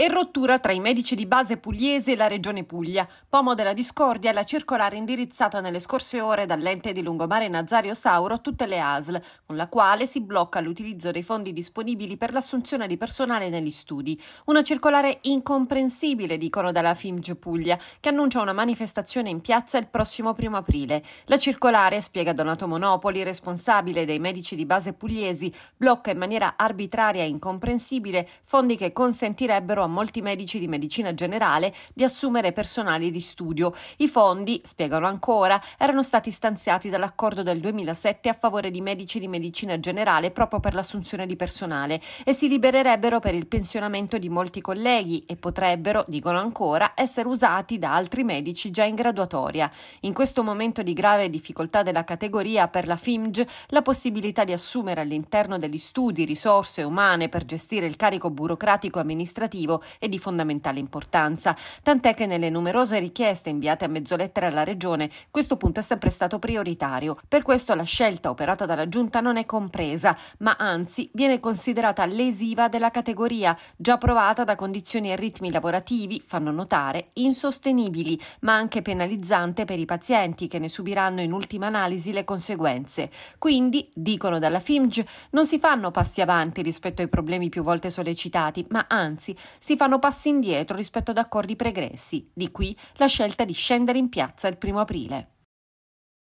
E rottura tra i medici di base pugliese e la regione Puglia. Pomo della discordia è la circolare indirizzata nelle scorse ore dall'ente di lungomare Nazario Sauro a tutte le ASL, con la quale si blocca l'utilizzo dei fondi disponibili per l'assunzione di personale negli studi. Una circolare incomprensibile, dicono dalla FIMG Puglia, che annuncia una manifestazione in piazza il prossimo primo aprile. La circolare, spiega Donato Monopoli, responsabile dei medici di base pugliesi, blocca in maniera arbitraria e incomprensibile fondi che consentirebbero a molti medici di medicina generale di assumere personale di studio. I fondi, spiegano ancora, erano stati stanziati dall'accordo del 2007 a favore di medici di medicina generale proprio per l'assunzione di personale e si libererebbero per il pensionamento di molti colleghi e potrebbero, dicono ancora, essere usati da altri medici già in graduatoria. In questo momento di grave difficoltà della categoria per la FIMG, la possibilità di assumere all'interno degli studi risorse umane per gestire il carico burocratico amministrativo Senato è di fondamentale importanza, tant'è che nelle numerose richieste inviate a mezzolettera alla Regione questo punto è sempre stato prioritario. Per questo la scelta operata dalla Giunta non è compresa, ma anzi viene considerata lesiva della categoria, già provata da condizioni e ritmi lavorativi, fanno notare, insostenibili, ma anche penalizzante per i pazienti che ne subiranno in ultima analisi le conseguenze. Quindi, dicono dalla FIMG, non si fanno passi avanti rispetto ai problemi più volte sollecitati, ma anzi si fanno passi indietro rispetto ad accordi pregressi, di qui la scelta di scendere in piazza il primo aprile.